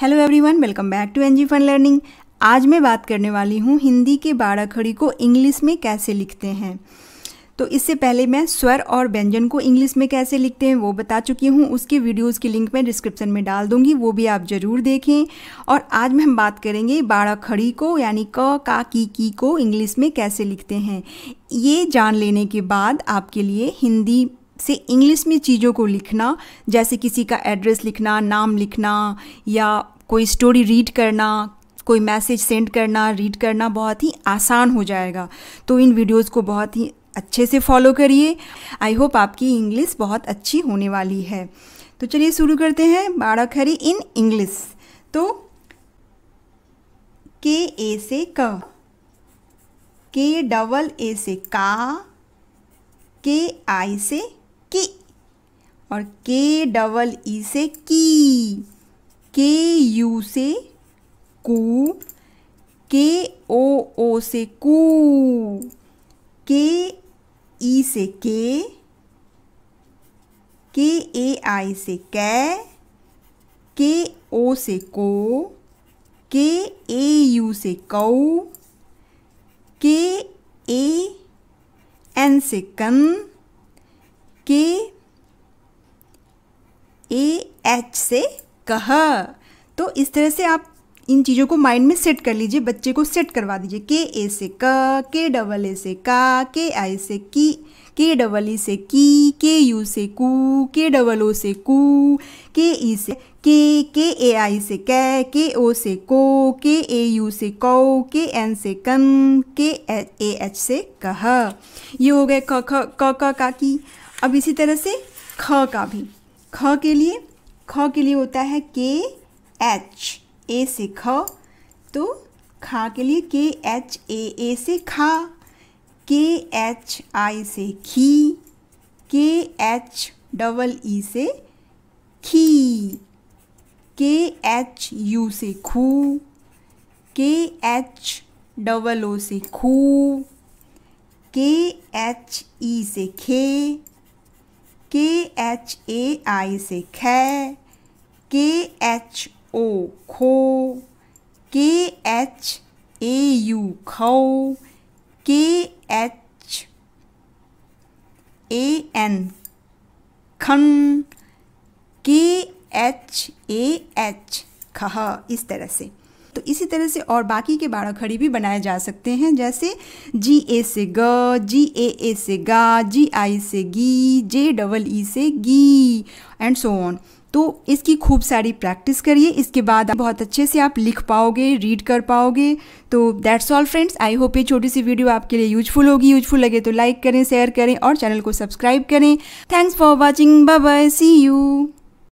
hello everyone welcome back to NG fun learning आज मैं बात करने वाली हूँ हिंदी के बारह खड़ी को इंग्लिश में कैसे लिखते हैं तो इससे पहले मैं स्वर और व्यंजन को इंग्लिश में कैसे लिखते हैं वो बता चुकी हूँ उसके वीडियोस की लिंक मैं डिस्क्रिप्शन में डाल दूँगी वो भी आप ज़रूर देखें और आज में हम बात करेंगे बारह खड़ी को यानी क का की की को इंग्लिश में कैसे लिखते हैं ये जान लेने के बाद आपके लिए हिंदी से इंग्लिश में चीज़ों को लिखना जैसे किसी का एड्रेस लिखना नाम लिखना या कोई स्टोरी रीड करना कोई मैसेज सेंड करना रीड करना बहुत ही आसान हो जाएगा तो इन वीडियोज़ को बहुत ही अच्छे से फॉलो करिए आई होप आपकी इंग्लिश बहुत अच्छी होने वाली है तो चलिए शुरू करते हैं बाड़ा खरी इन इंग्लिश तो के ए से क के डबल ए से का के आई से के और के डबल ई से की के यू से कू के ओ ओ से कू के ई e से के के ए आई से कै के ओ से को के ए यू से कऊ के ए एन से कन के ए एच से कह तो इस तरह से आप इन चीज़ों को माइंड में सेट कर लीजिए बच्चे को सेट करवा दीजिए के ए से क के डबल ए से का के आई से की के डबल ई से की के यू से कू के डबल ओ से कू के ई से के के ए आई से कै के ओ से को के ए यू से कौ के एन से कन के ए एच से कह ये हो गए क ख क का की अब इसी तरह से ख का भी ख के लिए ख के लिए होता है के एच ए से ख तो खा के लिए के एच ए ए से खा के एच आई से खी के एच डबल ई से खी के एच यू से खू के एच डबल ओ से खू के एच ई से खे के एच ए आई से खै के एच ओ खो के एच ए यू खो के एच ए एन खन के एच ए एच खह इस तरह से तो इसी तरह से और बाकी के बारह खड़ी भी बनाए जा सकते हैं जैसे जी ए से ग जी ए ए से गा जी आई से गी जे डबल ई से गी एंड सो ऑन तो इसकी खूब सारी प्रैक्टिस करिए इसके बाद बहुत अच्छे से आप लिख पाओगे रीड कर पाओगे तो that's all friends I hope ये छोटी सी वीडियो आपके लिए यूजफुल होगी यूजफुल लगे तो लाइक करें शेयर करें और चैनल को सब्सक्राइब करें thanks for watching bye bye see you